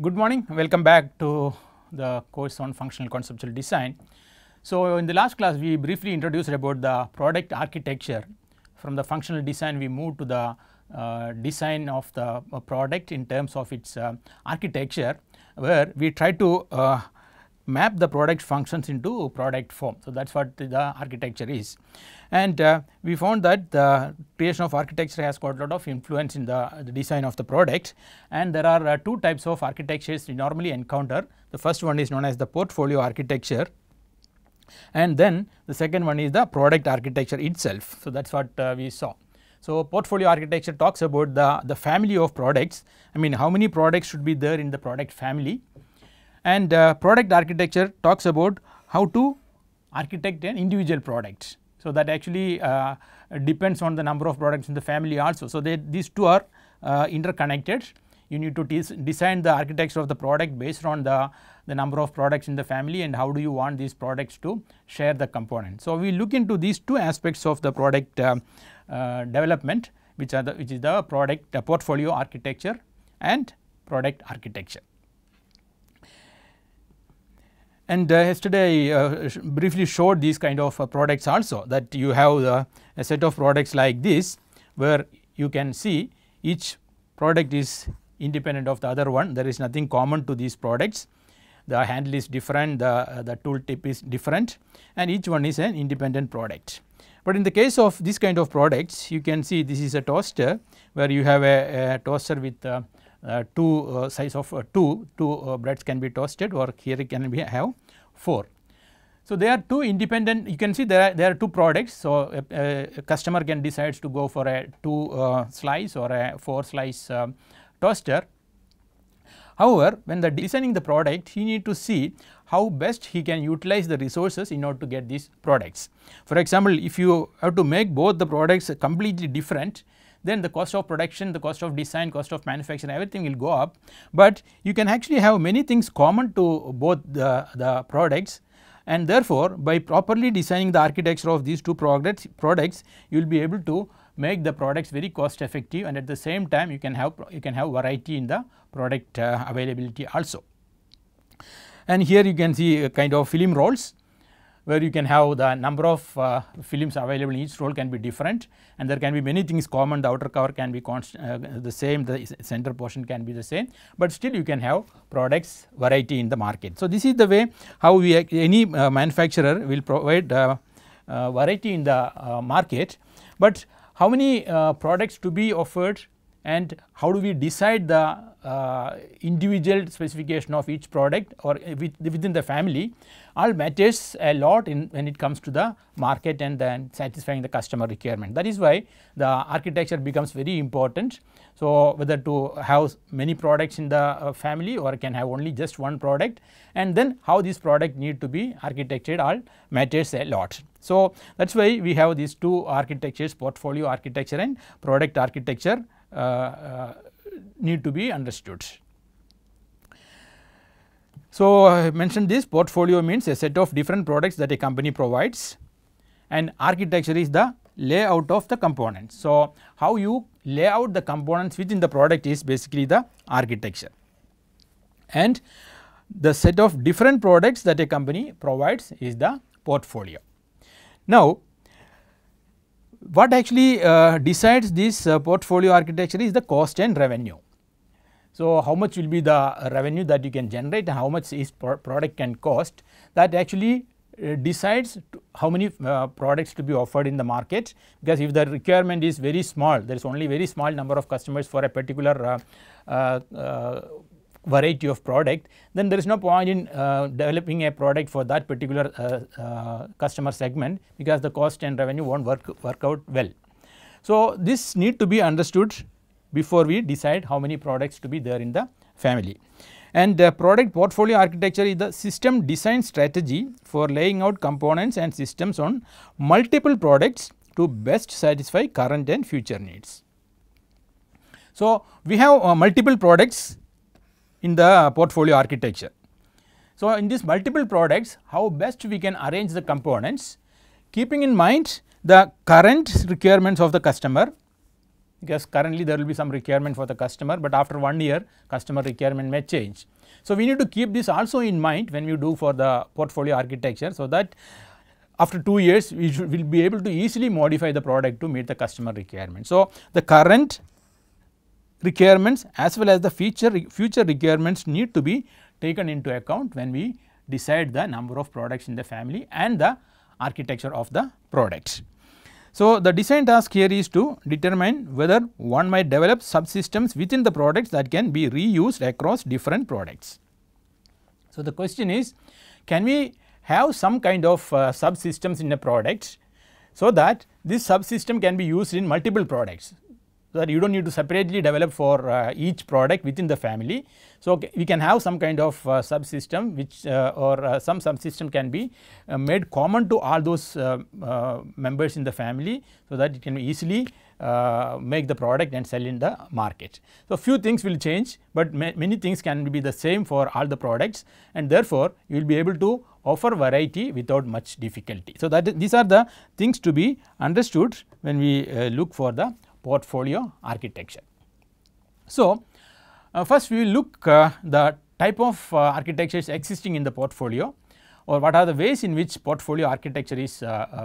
Good morning, welcome back to the course on functional conceptual design. So, in the last class we briefly introduced about the product architecture. From the functional design we moved to the uh, design of the uh, product in terms of its uh, architecture where we try to uh, map the product functions into product form. So, that is what the, architecture is and uh, we found that the creation of architecture has got a lot of influence in the, the design of the product and there are uh, two types of architectures we normally encounter. The first one is known as the portfolio architecture and then the second one is the product architecture itself. So, that is what uh, we saw. So, portfolio architecture talks about the, the family of products, I mean how many products should be there in the product family and uh, product architecture talks about how to architect an individual product. So, that actually uh, depends on the number of products in the family also. So, they, these two are uh, interconnected. You need to design the architecture of the product based on the, the number of products in the family and how do you want these products to share the component. So, we look into these two aspects of the product uh, uh, development which are the which is the product uh, portfolio architecture and product architecture. And uh, yesterday I uh, sh briefly showed these kind of uh, products also that you have a set of products like this where you can see each product is independent of the other one there is nothing common to these products the handle is different the, the tool tip is different and each one is an independent product. But in the case of this kind of products you can see this is a toaster where you have a, a toaster with uh, two uh, size of uh, 2, 2 breads can be toasted or here it can be have 4. So, there are two independent you can see there are, there are two products. So, a, a customer can decides to go for a 2 uh, slice or a 4 slice uh, toaster. However, when the designing the product he need to see how best he can utilize the resources in order to get these products. For example, if you have to make both the products completely different then the cost of production, the cost of design, cost of manufacturing, everything will go up. But you can actually have many things common to both the, the products and therefore, by properly designing the architecture of these two products, products you will be able to make the products very cost effective and at the same time you can have you can have variety in the product uh, availability also. And here you can see a uh, kind of film rolls where you can have the number of uh, films available in each roll can be different and there can be many things common the outer cover can be uh, the same the center portion can be the same but still you can have products variety in the market. So, this is the way how we any uh, manufacturer will provide uh, uh, variety in the uh, market but how many products to be offered and how do we decide the uh, individual specification of each product or within the family all matters a lot in when it comes to the market and then satisfying the customer requirement. That is why the architecture becomes very important. So, whether to have many products in the uh, family or can have only just one product and then how this product need to be architected all matters a lot. So, that is why we have these two architectures portfolio architecture and product architecture uh, uh, need to be understood. So, I mentioned this portfolio means a set of different products that a company provides and architecture is the layout of the components. So, how you lay out the components within the product is basically the architecture and the set of different products that a company provides is the portfolio. Now, what actually uh, decides this uh, portfolio architecture is the cost and revenue. So, how much will be the revenue that you can generate and how much each product can cost that actually uh, decides how many uh, products to be offered in the market because if the requirement is very small there is only very small number of customers for a particular uh, uh, variety of product then there is no point in uh, developing a product for that particular uh, uh, customer segment because the cost and revenue won't work work out well. So this need to be understood before we decide how many products to be there in the family. And the product portfolio architecture is the system design strategy for laying out components and systems on multiple products to best satisfy current and future needs. So we have uh, multiple products in the portfolio architecture. So, in these multiple products how best we can arrange the components keeping in mind the current requirements of the customer because currently there will be some requirement for the customer but after one year customer requirement may change. So, we need to keep this also in mind when we do for the portfolio architecture so that after 2 years we will be able to easily modify the product to meet the customer requirement. So, the current requirements as well as the future, future requirements need to be taken into account when we decide the number of products in the family and the architecture of the products. So, the design task here is to determine whether one might develop subsystems within the products that can be reused across different products. So, the question is can we have some kind of uh, subsystems in a product so that this subsystem can be used in multiple products so that you do not need to separately develop for uh, each product within the family. So, okay, we can have some kind of uh, subsystem which uh, or uh, some subsystem can be uh, made common to all those uh, members in the family so that it can easily make the product and sell in the market. So, few things will change but ma many things can be the same for all the products and therefore, you will be able to offer variety without much difficulty. So, that these are the things to be understood when we look for the portfolio architecture. So, uh, first we will look uh, the type of uh, architectures existing in the portfolio or what are the ways in which portfolio architecture is uh, uh,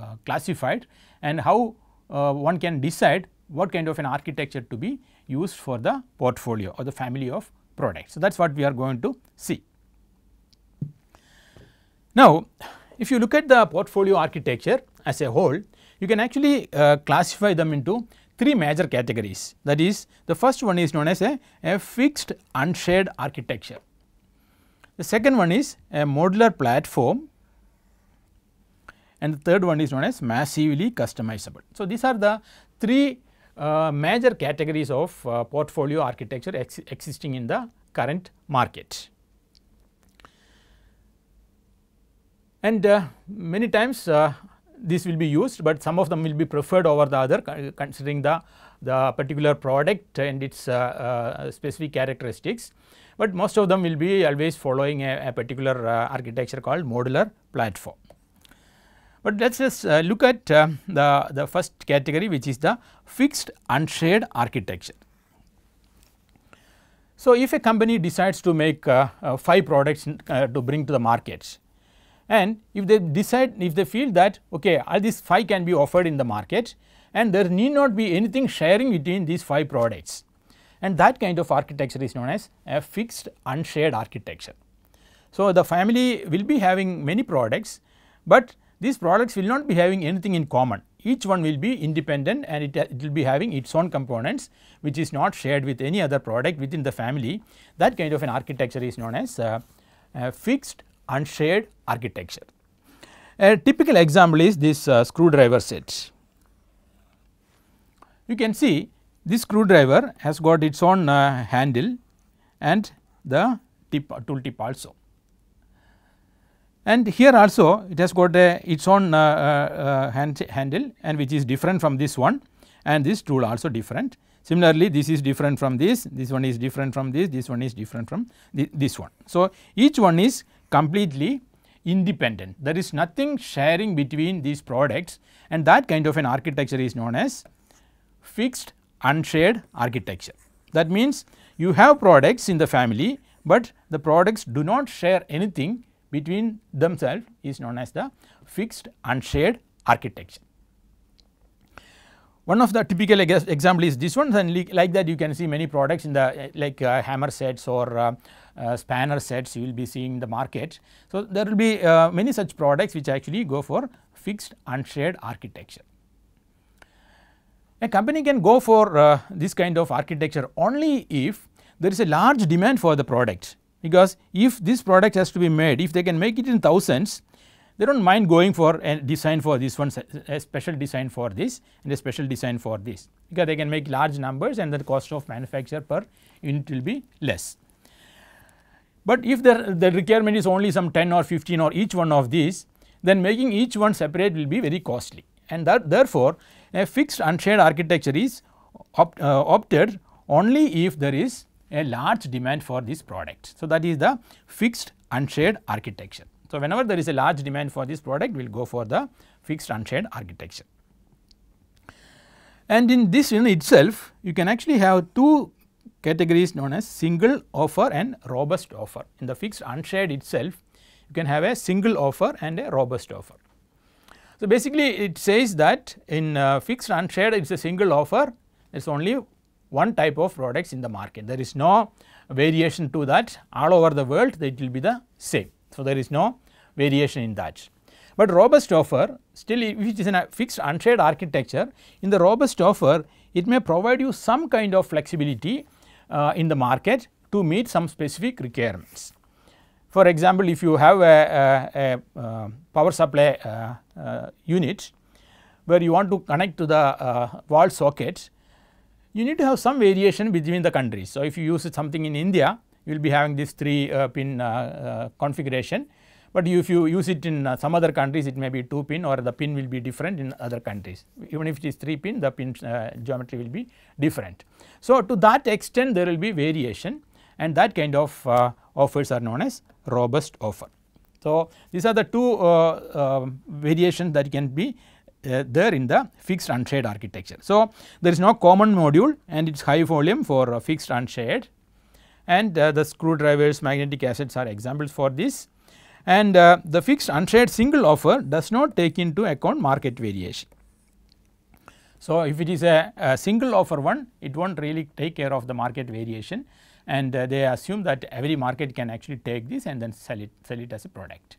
uh, classified and how one can decide what kind of an architecture to be used for the portfolio or the family of products. So, that is what we are going to see. Now, if you look at the portfolio architecture as a whole, you can actually uh, classify them into three major categories. That is, the first one is known as a, a fixed unshared architecture. The second one is a modular platform and the third one is known as massively customizable. So, these are the three uh, major categories of uh, portfolio architecture ex existing in the current market. And uh, many times uh, this will be used, but some of them will be preferred over the other considering the, the particular product and its uh, uh, specific characteristics. But most of them will be always following a, a particular uh, architecture called modular platform. But let us just uh, look at uh, the, the first category which is the fixed unshared architecture. So, if a company decides to make uh, 5 products to bring to the markets, and if they decide if they feel that okay all these 5 can be offered in the market and there need not be anything sharing between these 5 products and that kind of architecture is known as a fixed unshared architecture. So, the family will be having many products, but these products will not be having anything in common each one will be independent and it, it, will be having its own components which is not shared with any other product within the family. That kind of an architecture is known as uh, fixed and shared architecture. A typical example is this uh, screwdriver set. You can see this screwdriver has got its own uh, handle and the tip tool tip also. And here also it has got a, its own uh, uh, uh, hand, handle and which is different from this one and this tool also different. Similarly, this is different from this, this one is different from this, this one is different from th this one. So, each one is completely independent. There is nothing sharing between these products and that kind of an architecture is known as fixed unshared architecture. That means, you have products in the family, but the products do not share anything between themselves is known as the fixed unshared architecture. One of the typical example is this one and like that you can see many products in the like uh, hammer sets or uh, uh, spanner sets you will be seeing in the market. So, there will be uh, many such products which actually go for fixed unshared architecture. A company can go for uh, this kind of architecture only if there is a large demand for the product because if this product has to be made if they can make it in thousands they do not mind going for a design for this one a special design for this and a special design for this because they can make large numbers and the cost of manufacture per unit will be less. But if the, the requirement is only some 10 or 15 or each one of these, then making each one separate will be very costly and that therefore, a fixed unshared architecture is opt, uh, opted only if there is a large demand for this product. So, that is the fixed unshared architecture. So, whenever there is a large demand for this product we will go for the fixed unshared architecture. And in this in itself you can actually have two categories known as single offer and robust offer. In the fixed unshared itself, you can have a single offer and a robust offer. So, basically it says that in uh, fixed unshared it is a single offer, there is only one type of products in the market. There is no variation to that all over the world it will be the same. So, there is no variation in that. But robust offer still which is a fixed unshared architecture in the robust offer it may provide you some kind of flexibility uh, in the market to meet some specific requirements. For example, if you have a, a, a uh, power supply uh, uh, unit where you want to connect to the uh, wall socket, you need to have some variation between the countries. So, if you use something in India, you will be having this 3 pin configuration but if you use it in uh, some other countries it may be 2 pin or the pin will be different in other countries even if it is 3 pin the pin uh, geometry will be different. So, to that extent there will be variation and that kind of uh, offers are known as robust offer. So, these are the two uh, uh variations that can be uh, there in the fixed unshared architecture. So, there is no common module and it is high volume for uh, fixed unshared and the screwdrivers magnetic assets are examples for this and the fixed unshared single offer does not take into account market variation. So, if it is a, a, single offer one, it won't really take care of the market variation and uh, they assume that every market can actually take this and then sell it, sell it as a product.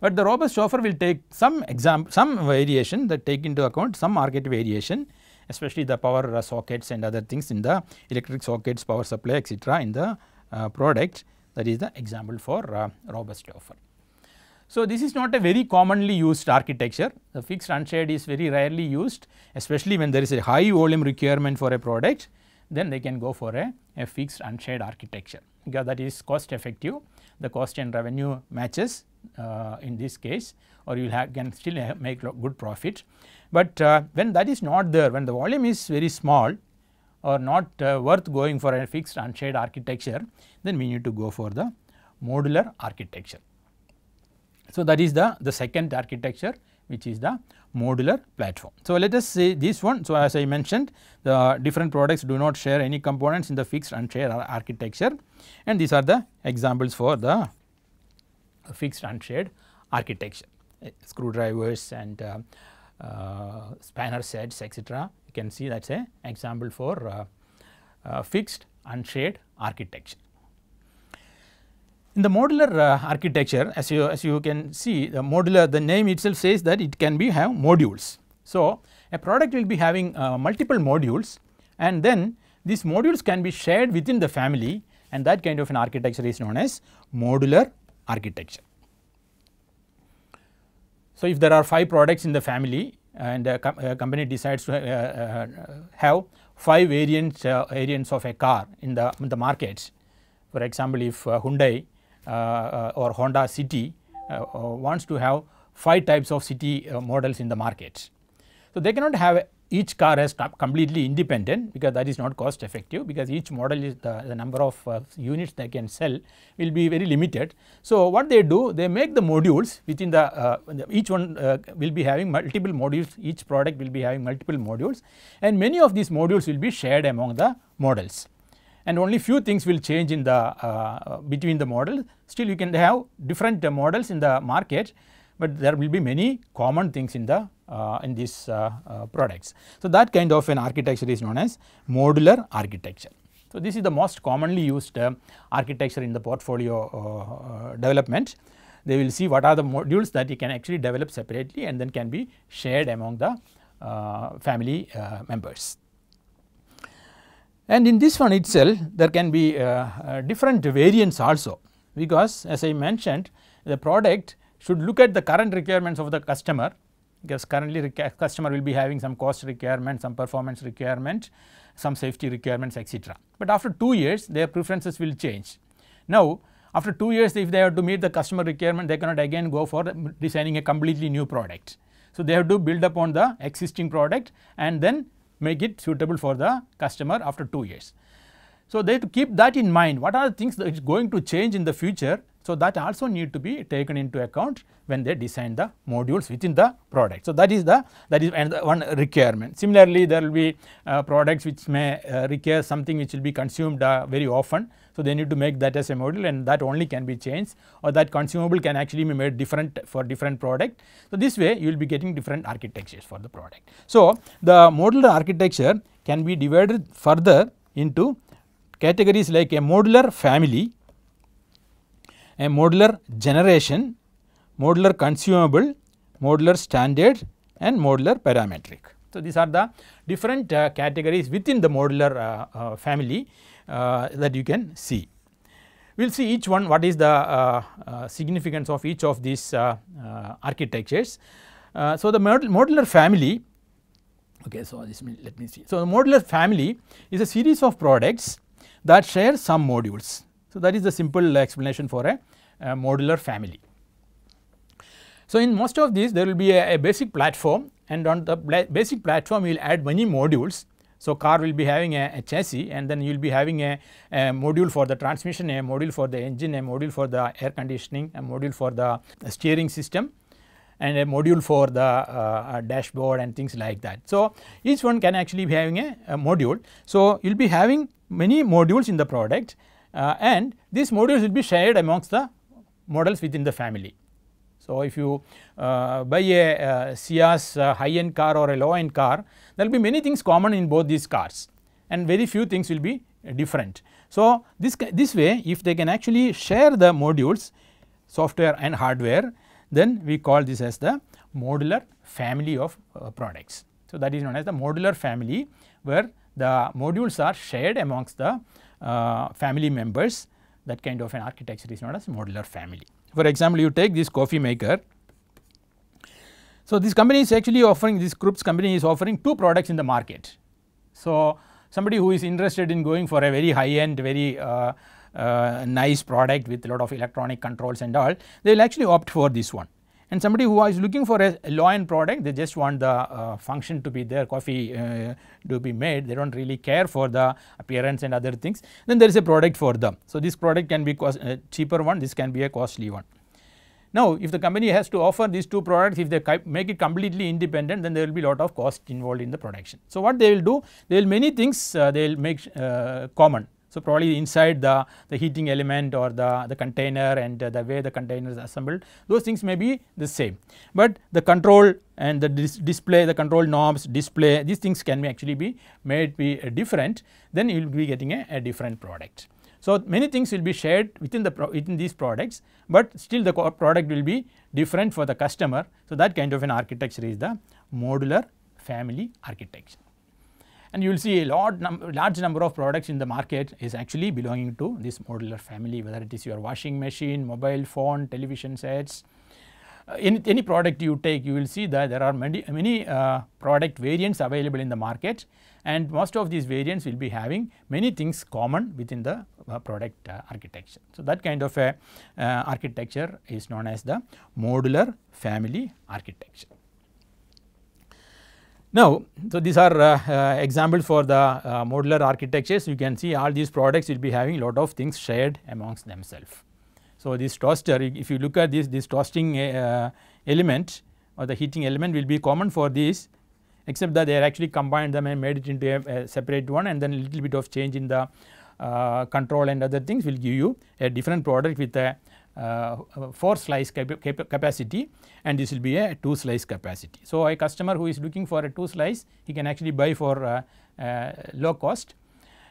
But the robust offer will take some example, some variation that take into account some market variation especially the power uh, sockets and other things in the electric sockets, power supply etc. in the uh, product that is the example for uh, robust offer. So, this is not a very commonly used architecture, the fixed unshared is very rarely used especially when there is a high volume requirement for a product then they can go for a, a fixed unshared architecture because that is cost effective, the cost and revenue matches uh, in this case or you can still make good profit. But uh, when that is not there, when the volume is very small or not uh, worth going for a fixed unshared architecture, then we need to go for the modular architecture. So, that is the, the second architecture which is the modular platform. So, let us see this one. So, as I mentioned the different products do not share any components in the fixed unshared architecture and these are the examples for the fixed unshared architecture uh, screwdrivers and uh, uh, spanner sets etc. You can see that is a example for uh, uh, fixed unshared architecture. In the modular uh, architecture as you as you can see the modular the name itself says that it can be have modules. So, a product will be having uh, multiple modules and then these modules can be shared within the family and that kind of an architecture is known as modular architecture. So, if there are 5 products in the family and a, com a company decides to uh, uh have 5 variants, uh, variants of a car in the, in the markets. For example, if uh, Hyundai uh, uh, or Honda City uh, wants to have 5 types of city models in the market. So, they cannot have each car as completely independent because that is not cost effective because each model is the, the number of uh, units they can sell will be very limited. So, what they do they make the modules within the uh, each one uh, will be having multiple modules each product will be having multiple modules and many of these modules will be shared among the models and only few things will change in the uh, uh, between the models. Still you can have different uh, models in the market, but there will be many common things in the uh, in these uh, uh, products. So that kind of an architecture is known as modular architecture. So this is the most commonly used architecture in the portfolio development. They will see what are the modules that you can actually develop separately and then can be shared among the family members. And in this one itself there can be uh, uh, different variants also because as I mentioned the product should look at the current requirements of the customer because currently customer will be having some cost requirement, some performance requirement, some safety requirements etc. But after 2 years their preferences will change. Now after 2 years if they have to meet the customer requirement they cannot again go for designing a completely new product. So, they have to build upon the existing product and then make it suitable for the customer after 2 years. So, they have to keep that in mind what are the things that is going to change in the future so, that also need to be taken into account when they design the modules within the product. So, that is the that is one requirement. Similarly, there will be uh, products which may uh, require something which will be consumed uh, very often. So, they need to make that as a module and that only can be changed or that consumable can actually be made different for different product. So, this way you will be getting different architectures for the product. So, the modular architecture can be divided further into categories like a modular family a modular generation, modular consumable, modular standard and modular parametric. So, these are the different uh, categories within the modular uh, uh, family uh, that you can see. We will see each one what is the uh, uh, significance of each of these architectures. so, the mod modular family okay so this let me see. So, the modular family is a series of products that share some modules so, that is the simple explanation for a, a modular family. So, in most of these there will be a, a basic platform and on the basic platform you will add many modules. So, car will be having a, a chassis and then you will be having a, a, module for the transmission, a module for the engine, a module for the air conditioning, a module for the steering system and a module for the uh, dashboard and things like that. So, each one can actually be having a, a module. So, you will be having many modules in the product uh, and these modules will be shared amongst the models within the family. So, if you uh, buy a uh, uh, high end car or a low end car, there will be many things common in both these cars and very few things will be different. So, this, this way if they can actually share the modules software and hardware then we call this as the modular family of uh, products. So, that is known as the modular family where the modules are shared amongst the uh, family members that kind of an architecture is known as modular family. For example, you take this coffee maker. So, this company is actually offering this group's company is offering two products in the market. So, somebody who is interested in going for a very high end very uh, uh, nice product with a lot of electronic controls and all they will actually opt for this one and somebody who is looking for a low end product they just want the uh, function to be there coffee uh, to be made they do not really care for the appearance and other things then there is a product for them. So, this product can be cost, uh, cheaper one this can be a costly one. Now, if the company has to offer these two products if they make it completely independent then there will be lot of cost involved in the production. So, what they will do they will many things uh, they will make uh, common so, probably inside the, the heating element or the, the container and the way the container is assembled those things may be the same, but the control and the dis display the control knobs display these things can be actually be made be different then you will be getting a, a different product. So, many things will be shared within the within these products, but still the product will be different for the customer. So, that kind of an architecture is the modular family architecture and you will see a large, num large number of products in the market is actually belonging to this modular family whether it is your washing machine, mobile phone, television sets. Uh, any, any product you take you will see that there are many, many uh, product variants available in the market and most of these variants will be having many things common within the uh, product uh, architecture. So, that kind of a uh, architecture is known as the modular family architecture. Now, so these are uh, uh, examples for the uh, modular architectures. You can see all these products will be having lot of things shared amongst themselves. So, this toaster, if you look at this, this toasting uh, element or the heating element will be common for these, except that they are actually combined them and made it into a, a separate one and then little bit of change in the uh, control and other things will give you a different product with a uh, uh, 4 slice cap cap capacity and this will be a 2 slice capacity. So, a customer who is looking for a 2 slice he can actually buy for uh, uh, low cost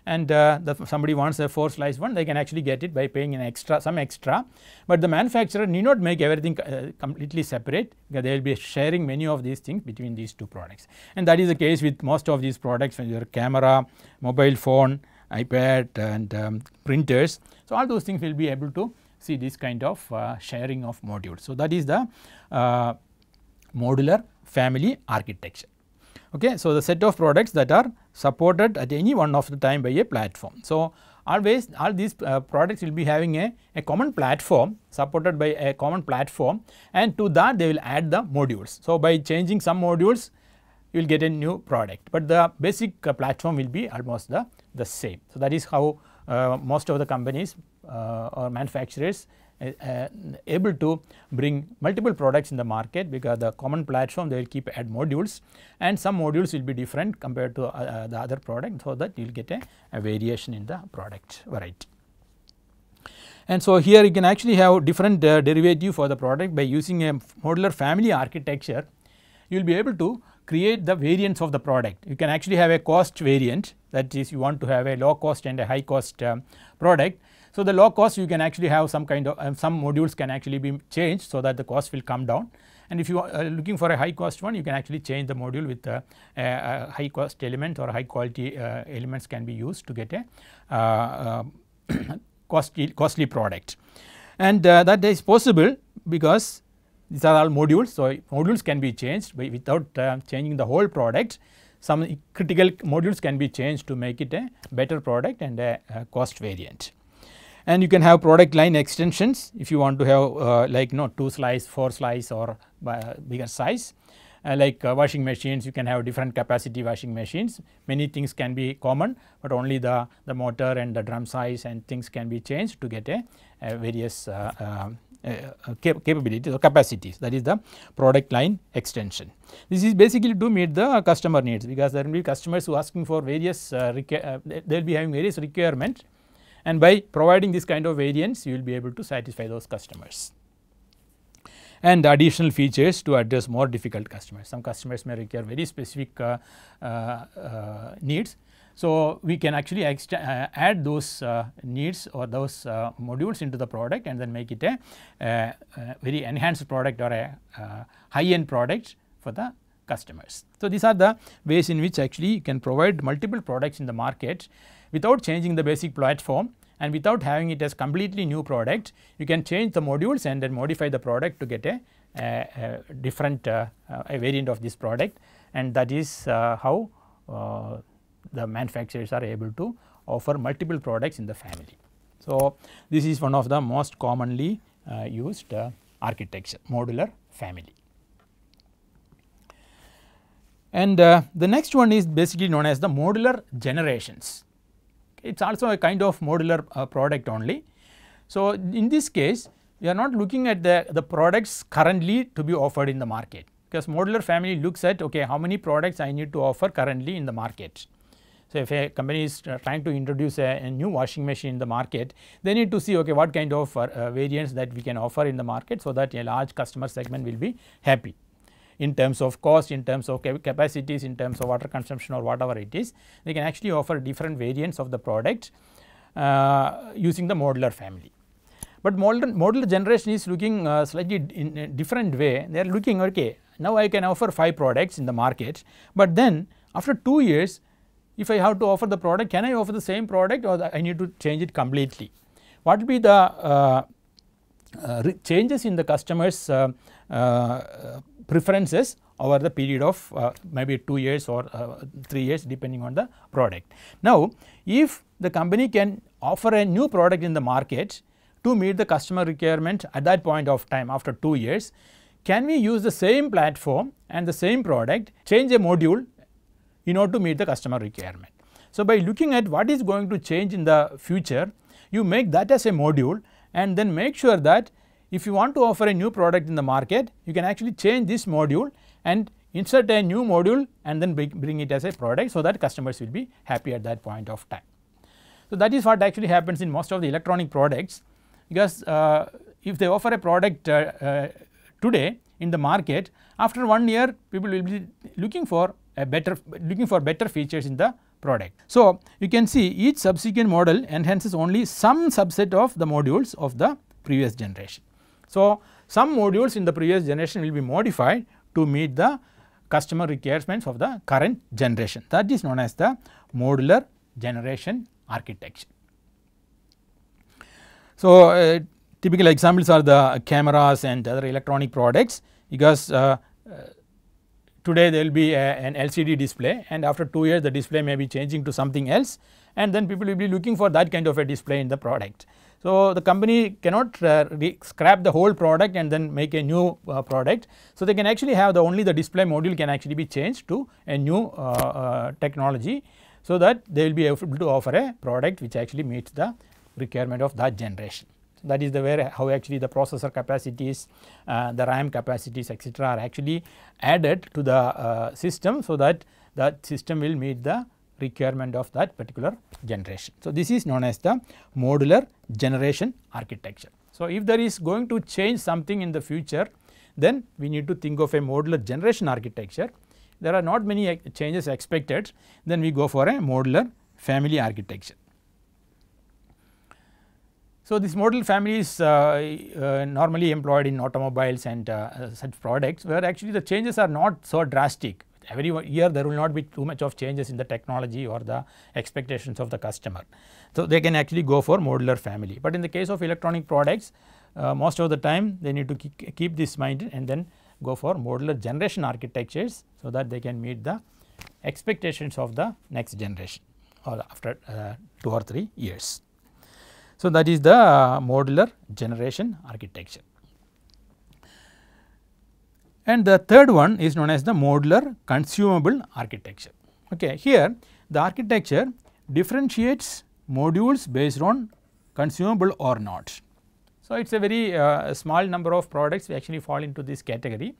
and uh, the, somebody wants a 4 slice one they can actually get it by paying an extra some extra. But the manufacturer need not make everything uh, completely separate because they will be sharing many of these things between these two products and that is the case with most of these products your camera, mobile phone, iPad and um, printers. So, all those things will be able to see this kind of uh, sharing of modules. So, that is the uh, modular family architecture. Okay. So, the set of products that are supported at any one of the time by a platform. So, always all these uh, products will be having a, a common platform supported by a common platform and to that they will add the modules. So, by changing some modules you will get a new product, but the basic uh, platform will be almost the, the same. So, that is how uh, most of the companies uh, or manufacturers uh, uh, able to bring multiple products in the market because the common platform they will keep add modules and some modules will be different compared to uh, the other product so that you will get a, a, variation in the product variety. And so here you can actually have different uh, derivative for the product by using a modular family architecture you will be able to create the variants of the product. You can actually have a cost variant that is you want to have a low cost and a high cost um, product so, the low cost you can actually have some kind of uh, some modules can actually be changed so that the cost will come down and if you are uh, looking for a high cost one you can actually change the module with a, uh, a, a high cost element or high quality uh, elements can be used to get a uh, costly, costly product. And that is possible because these are all modules. So, modules can be changed without changing the whole product some critical modules can be changed to make it a better product and a, a cost variant and you can have product line extensions if you want to have uh, like not 2 slice, 4 slice or bigger size. Uh, like uh, washing machines you can have different capacity washing machines many things can be common but only the the motor and the drum size and things can be changed to get a, a various uh, uh, uh, uh cap capabilities or capacities that is the product line extension. This is basically to meet the customer needs because there will be customers who asking for various they will be having various requirements and by providing this kind of variance you will be able to satisfy those customers. And additional features to address more difficult customers, some customers may require very specific uh, uh, uh needs. So, we can actually uh, add those uh, needs or those uh, modules into the product and then make it a, a, uh, a very enhanced product or a, a, high end product for the customers. So, these are the ways in which actually you can provide multiple products in the market without changing the basic platform and without having it as completely new product, you can change the modules and then modify the product to get a, a, a different uh, a variant of this product and that is uh, how uh, the manufacturers are able to offer multiple products in the family. So, this is one of the most commonly uh, used uh, architecture modular family. And uh, the next one is basically known as the modular generations it is also a kind of modular uh, product only. So, in this case we are not looking at the, the products currently to be offered in the market because modular family looks at okay how many products I need to offer currently in the market. So, if a company is trying to introduce a, a, new washing machine in the market, they need to see okay what kind of uh, variants that we can offer in the market so that a large customer segment will be happy in terms of cost, in terms of capacities, in terms of water consumption or whatever it is. They can actually offer different variants of the product uh, using the modular family. But modular, modular generation is looking uh, slightly in a different way. They are looking okay, now I can offer 5 products in the market, but then after 2 years if I have to offer the product, can I offer the same product or I need to change it completely? What will be the uh, uh, changes in the customer's uh, uh, preferences over the period of uh, maybe 2 years or uh, 3 years depending on the product. Now, if the company can offer a new product in the market to meet the customer requirement at that point of time after 2 years, can we use the same platform and the same product change a module in order to meet the customer requirement. So, by looking at what is going to change in the future, you make that as a module and then make sure that if you want to offer a new product in the market you can actually change this module and insert a new module and then bring it as a product so that customers will be happy at that point of time. So, that is what actually happens in most of the electronic products because uh, if they offer a product uh, uh, today in the market after one year people will be looking for a better looking for better features in the product. So, you can see each subsequent model enhances only some subset of the modules of the previous generation. So, some modules in the previous generation will be modified to meet the customer requirements of the current generation that is known as the modular generation architecture. So, uh, typical examples are the cameras and other electronic products because uh, uh today there will be a, an LCD display and after 2 years the display may be changing to something else and then people will be looking for that kind of a display in the product. So, the company cannot uh, scrap the whole product and then make a new uh, product. So, they can actually have the only the display module can actually be changed to a new uh, uh technology. So, that they will be able to offer a product which actually meets the requirement of that generation. So that is the way how actually the processor capacities, uh, the RAM capacities etc. are actually added to the system. So, that that system will meet the requirement of that particular generation. So, this is known as the modular generation architecture. So, if there is going to change something in the future then we need to think of a modular generation architecture. There are not many changes expected then we go for a modular family architecture. So, this model family is uh, uh, normally employed in automobiles and uh, such products where actually the changes are not so drastic every year there will not be too much of changes in the technology or the expectations of the customer. So, they can actually go for modular family, but in the case of electronic products uh, most of the time they need to keep, keep this mind and then go for modular generation architectures so that they can meet the expectations of the next generation or after uh, 2 or 3 years. So, that is the uh, modular generation architecture. And the third one is known as the modular consumable architecture. Okay. Here the architecture differentiates modules based on consumable or not. So, it is a very uh, small number of products we actually fall into this category.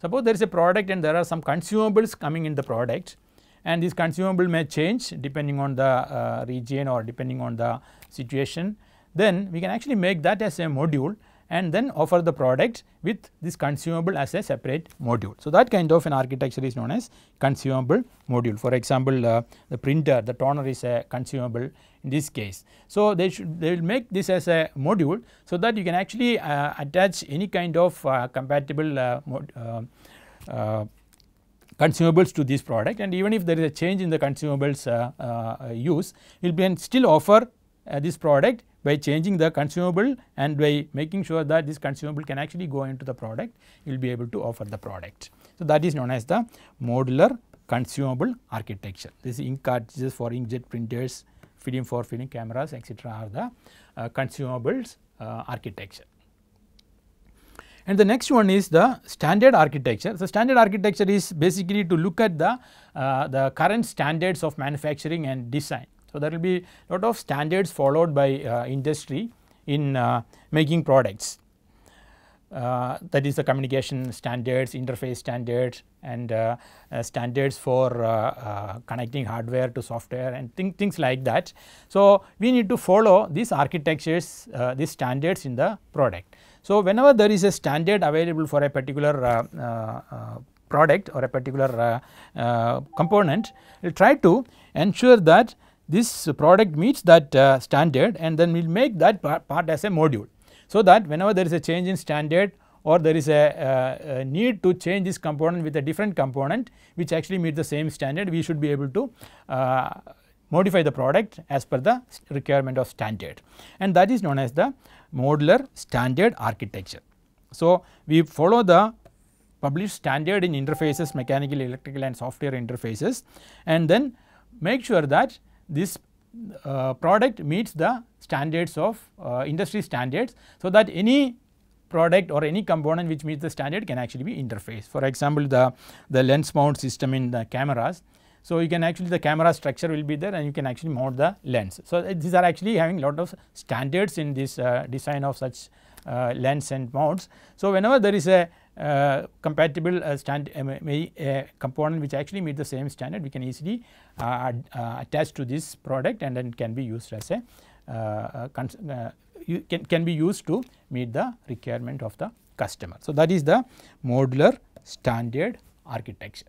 Suppose there is a product and there are some consumables coming in the product and this consumable may change depending on the uh, region or depending on the situation. Then we can actually make that as a module and then offer the product with this consumable as a separate module. So, that kind of an architecture is known as consumable module. For example, uh, the printer, the toner is a consumable in this case. So, they should they will make this as a module so that you can actually uh, attach any kind of uh, compatible uh, mod, uh, uh, consumables to this product and even if there is a change in the consumables use, you will be still offer this product by changing the consumable and by making sure that this consumable can actually go into the product you will be able to offer the product. So, that is known as the modular consumable architecture this ink cartridges for inkjet printers film for film cameras etc are the uh, consumables uh, architecture. And the next one is the standard architecture. So, standard architecture is basically to look at the, uh, the current standards of manufacturing and design. So, there will be lot of standards followed by uh, industry in uh, making products uh, that is the communication standards, interface standards and uh, uh, standards for uh, connecting hardware to software and thing, things like that. So, we need to follow these architectures, these standards in the product. So, whenever there is a standard available for a particular product or a particular component, we will try to ensure that this product meets that uh, standard and then we will make that part as a module. So that whenever there is a change in standard or there is a, uh, a, need to change this component with a different component which actually meet the same standard we should be able to uh, modify the product as per the requirement of standard and that is known as the modular standard architecture. So we follow the published standard in interfaces mechanical electrical and software interfaces and then make sure that this uh, product meets the standards of uh, industry standards. So, that any product or any component which meets the standard can actually be interfaced. For example, the, the lens mount system in the cameras. So, you can actually the camera structure will be there and you can actually mount the lens. So, uh, these are actually having lot of standards in this uh, design of such uh, lens and mounts. So, whenever there is a uh, compatible uh, stand, uh, component which actually meet the same standard we can easily attach to this product and then can be used as a uh, uh, can, can be used to meet the requirement of the customer. So, that is the modular standard architecture.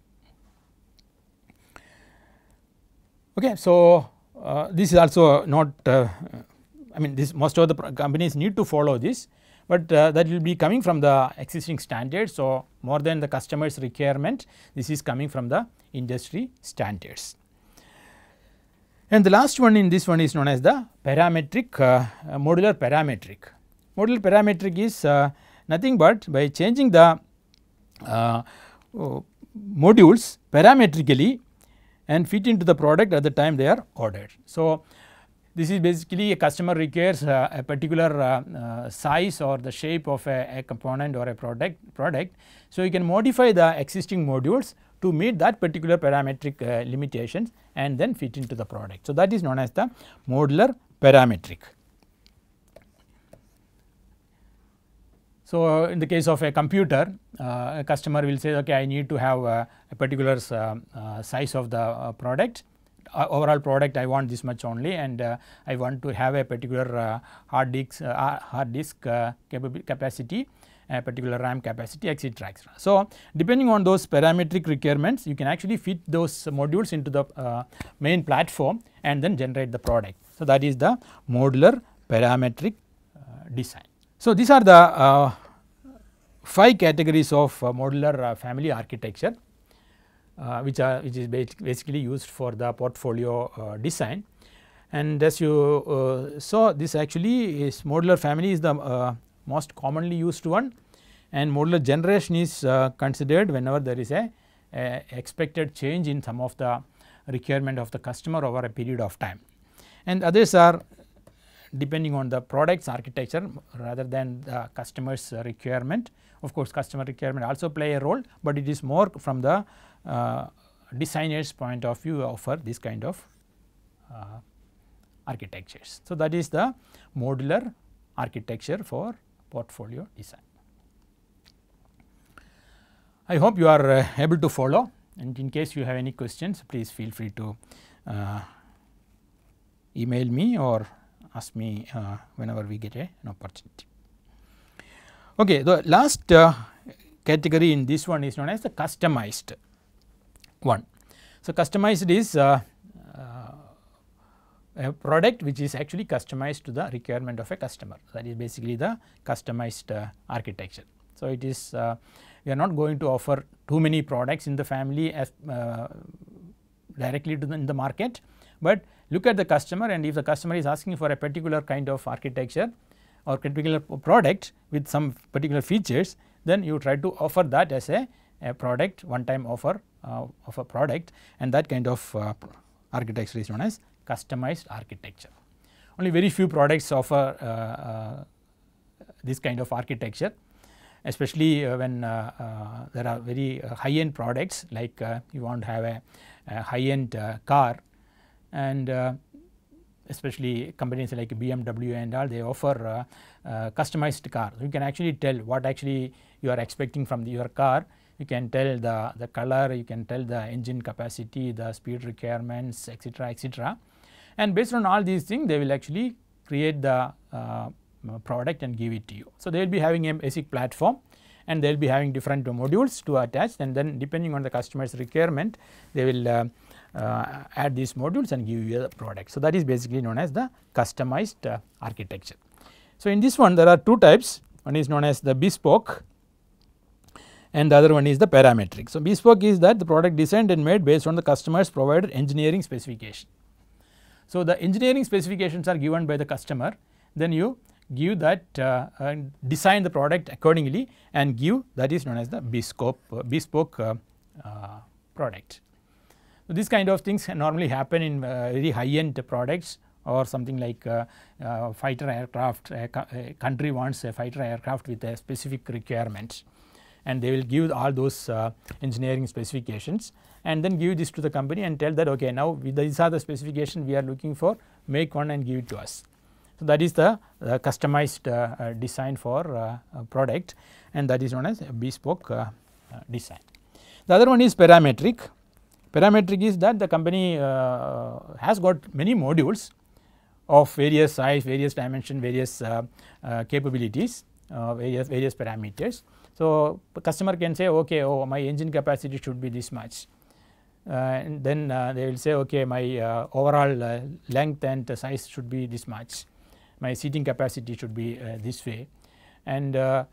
Okay, so, uh, this is also not I mean this most of the companies need to follow this but uh, that will be coming from the existing standards. So, more than the customer's requirement this is coming from the industry standards. And the last one in this one is known as the parametric uh, uh modular parametric. Modular parametric is uh, nothing but by changing the uh, uh, modules parametrically and fit into the product at the time they are ordered. So, this is basically a customer requires uh, a particular uh, uh, size or the shape of a, a, component or a product, product. So, you can modify the existing modules to meet that particular parametric uh, limitations and then fit into the product. So, that is known as the modular parametric. So, in the case of a computer, uh, a customer will say, okay, I need to have a, uh, a particular uh, uh, size of the product uh, overall product I want this much only and uh, I want to have a particular uh, hard disk, uh, hard disk uh, capacity, a particular RAM capacity etc. So, depending on those parametric requirements you can actually fit those modules into the main platform and then generate the product. So, that is the modular parametric design. So, these are the 5 categories of modular family architecture uh, which are which is basically used for the portfolio uh, design. And as you uh, saw this actually is modular family is the uh, most commonly used one and modular generation is uh, considered whenever there is a, a, expected change in some of the requirement of the customer over a period of time. And others are depending on the products architecture rather than the customer's requirement. Of course, customer requirement also play a role, but it is more from the uh, designers point of view offer this kind of uh, architectures. So, that is the modular architecture for portfolio design. I hope you are uh, able to follow and in case you have any questions please feel free to uh, email me or ask me uh, whenever we get a, an opportunity. Okay, the last uh, category in this one is known as the customized. 1. So, customized is uh, uh, a product which is actually customized to the requirement of a customer that is basically the customized uh, architecture. So, it is uh, we are not going to offer too many products in the family as uh, directly to the in the market, but look at the customer and if the customer is asking for a particular kind of architecture or particular product with some particular features then you try to offer that as a, a product one time offer uh, of a product and that kind of uh, architecture is known as customized architecture. Only very few products offer uh, this kind of architecture especially uh, when uh, uh, there are very high end products like you want to have a, a high end car and especially companies like BMW and all they offer customized car. You can actually tell what actually you are expecting from the, your car you can tell the, the color, you can tell the engine capacity, the speed requirements etc., etc. And based on all these things they will actually create the uh, product and give it to you. So, they will be having a basic platform and they will be having different modules to attach and then depending on the customer's requirement they will uh, uh, add these modules and give you the product. So, that is basically known as the customized uh, architecture. So, in this one there are two types one is known as the bespoke and the other one is the parametric. So, bespoke is that the product designed and made based on the customer's provided engineering specification. So, the engineering specifications are given by the customer then you give that uh, uh, design the product accordingly and give that is known as the bespoke, uh, bespoke uh, uh, product. So, these kind of things normally happen in uh, very high end products or something like fighter aircraft, a, country wants a fighter aircraft with a specific requirement and they will give all those uh, engineering specifications and then give this to the company and tell that okay now these are the specification we are looking for make one and give it to us. So, that is the, customized uh, uh, design for uh, product and that is known as bespoke uh, design. The other one is parametric. Parametric is that the company has got many modules of various size, various dimension, various uh, uh, capabilities, uh, various, various parameters so, customer can say okay oh my engine capacity should be this much uh, and then uh, they will say okay my uh, overall uh, length and size should be this much my seating capacity should be uh, this way and uh,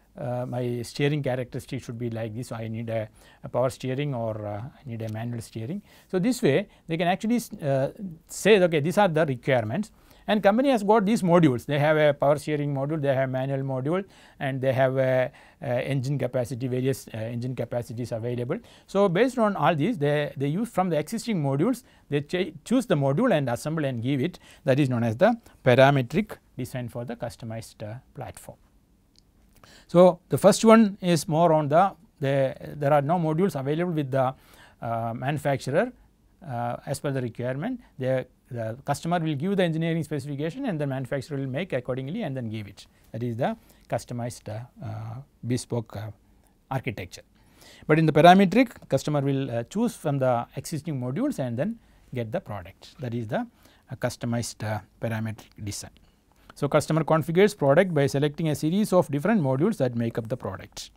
my steering characteristic should be like this so I need a, a power steering or I need a manual steering. So, this way they can actually say okay these are the requirements and company has got these modules, they have a power sharing module, they have manual module and they have a, a engine capacity, various uh, engine capacities available. So, based on all these they, they use from the existing modules, they choose the module and assemble and give it that is known as the parametric design for the customized uh, platform. So, the first one is more on the, the there are no modules available with the uh, manufacturer uh, as per the requirement they the customer will give the engineering specification and the manufacturer will make accordingly and then give it that is the customized uh, bespoke uh, architecture. But in the parametric customer will uh, choose from the existing modules and then get the product that is the customized parametric design. So, customer configures product by selecting a series of different modules that make up the product.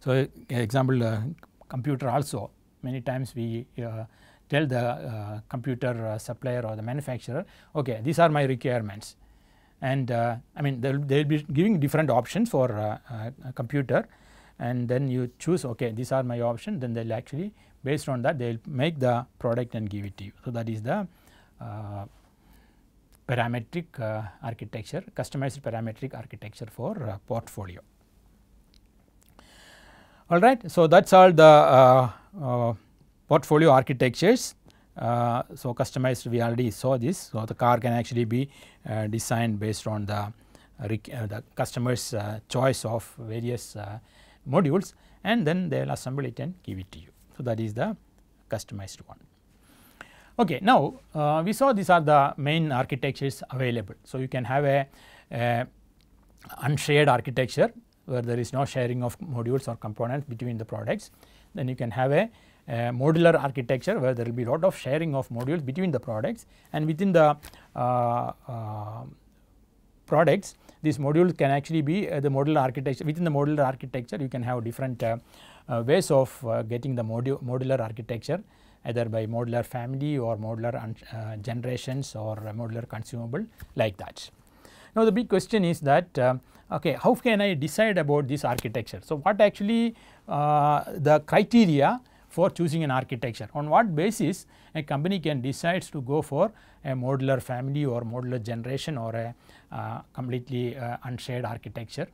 So, example uh, computer also many times we uh, tell the uh, computer uh, supplier or the manufacturer okay these are my requirements and uh, I mean they will be giving different options for a computer and then you choose okay these are my options then they will actually based on that they will make the product and give it to you. So, that is the uh, parametric uh, architecture customized parametric architecture for uh, portfolio. All right. So, that is all the portfolio architectures. Uh, so, customized we already saw this. So, the car can actually be uh, designed based on the, uh, uh, the customer's uh, choice of various modules and then they will assemble it and give it to you. So, that is the customized one. Okay, now uh, we saw these are the main architectures available. So, you can have a, a, unshared architecture where there is no sharing of modules or components between the products. Then you can have a uh, modular architecture where there will be lot of sharing of modules between the products and within the uh, uh, products these modules can actually be uh, the modular architecture within the modular architecture you can have different ways of getting the modu modular architecture either by modular family or modular uh, generations or modular consumable like that. Now the big question is that uh, okay how can I decide about this architecture. So what actually uh, the criteria for choosing an architecture. On what basis a company can decides to go for a modular family or modular generation or a uh, completely uh, unshared architecture.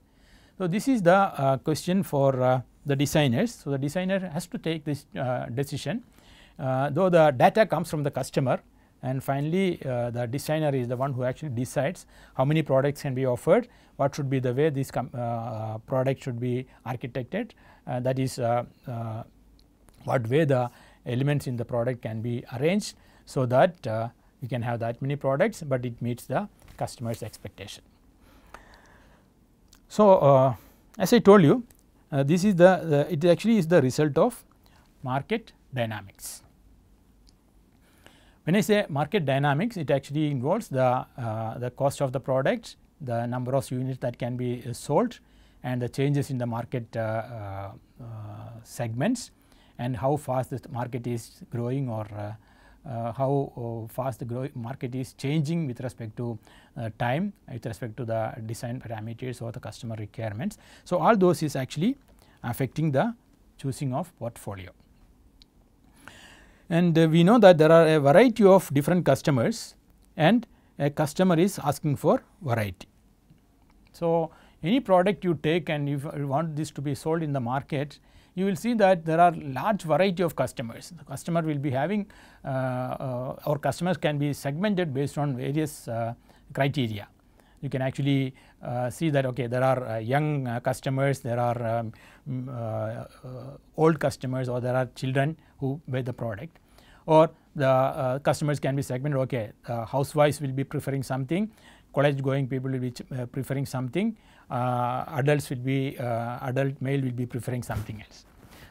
So, this is the uh, question for uh, the designers. So, the designer has to take this uh, decision uh, though the data comes from the customer and finally uh, the designer is the one who actually decides how many products can be offered, what should be the way this uh, product should be architected uh, that is what way the elements in the product can be arranged so that uh, we can have that many products, but it meets the customer's expectation. So, uh, as I told you uh, this is the, the, it actually is the result of market dynamics. When I say market dynamics it actually involves the, uh, the cost of the product, the number of units that can be uh, sold and the changes in the market uh, segments and how fast the market is growing or uh, uh how uh, fast the market is changing with respect to uh, time with respect to the design parameters or the customer requirements. So, all those is actually affecting the choosing of portfolio. And uh, we know that there are a variety of different customers and a customer is asking for variety. So, any product you take and if you want this to be sold in the market you will see that there are large variety of customers. The customer will be having uh, uh, or customers can be segmented based on various uh, criteria. You can actually uh, see that okay there are uh, young uh, customers, there are um, mm, old customers or there are children who buy the product or the customers can be segmented okay housewives will be preferring something, college going people will be preferring something, uh, adults will be uh, adult male will be preferring something else.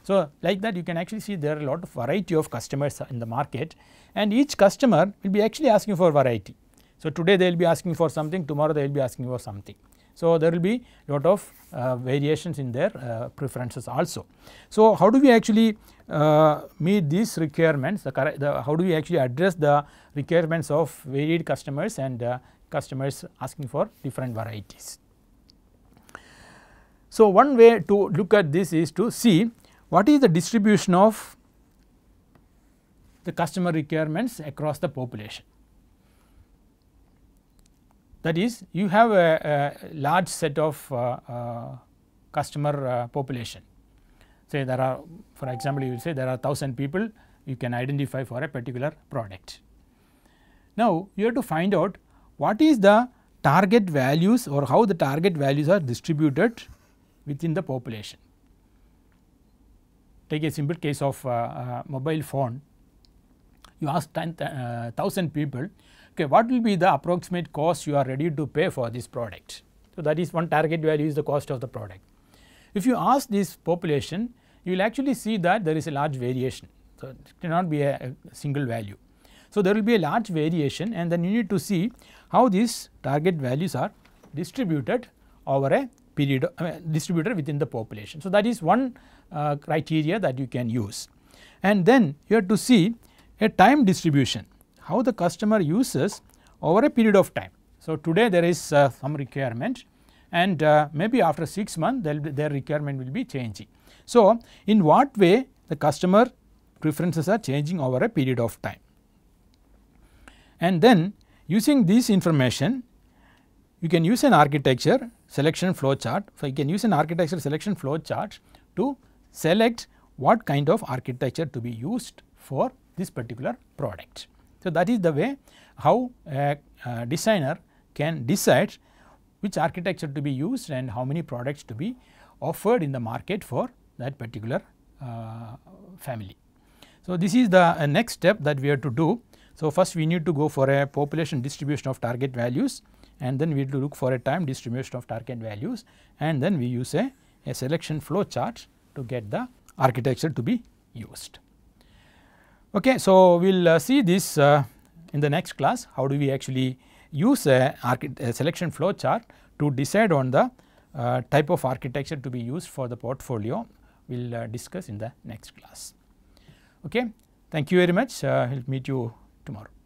So, like that you can actually see there are a lot of variety of customers uh, in the market and each customer will be actually asking for variety. So, today they will be asking for something, tomorrow they will be asking for something. So, there will be lot of uh, variations in their uh, preferences also. So, how do we actually uh, meet these requirements, the, the, how do we actually address the requirements of varied customers and uh, customers asking for different varieties. So, one way to look at this is to see what is the distribution of the customer requirements across the population? That is you have a, a large set of uh, uh, customer uh, population. Say there are for example, you will say there are 1000 people you can identify for a particular product. Now, you have to find out what is the target values or how the target values are distributed within the population take a simple case of uh, uh, mobile phone you ask 10,000 uh, people okay what will be the approximate cost you are ready to pay for this product. So, that is one target value is the cost of the product. If you ask this population you will actually see that there is a large variation. So, it cannot be a, a single value. So, there will be a large variation and then you need to see how these target values are distributed over a period distributed within the population. So, that is one uh, criteria that you can use. And then you have to see a time distribution how the customer uses over a period of time. So, today there is uh, some requirement and uh, maybe after 6 months their requirement will be changing. So, in what way the customer preferences are changing over a period of time. And then using this information you can use an architecture selection flow chart. So, you can use an architecture selection flow chart to select what kind of architecture to be used for this particular product. So, that is the way how a, a designer can decide which architecture to be used and how many products to be offered in the market for that particular uh, family. So, this is the uh, next step that we have to do. So, first we need to go for a population distribution of target values and then we need to look for a time distribution of target values and then we use a, a selection flow chart to get the architecture to be used. Okay, so, we will uh, see this uh, in the next class how do we actually use a, a selection flow chart to decide on the uh, type of architecture to be used for the portfolio we will uh, discuss in the next class. Okay. Thank you very much, I uh, will meet you tomorrow.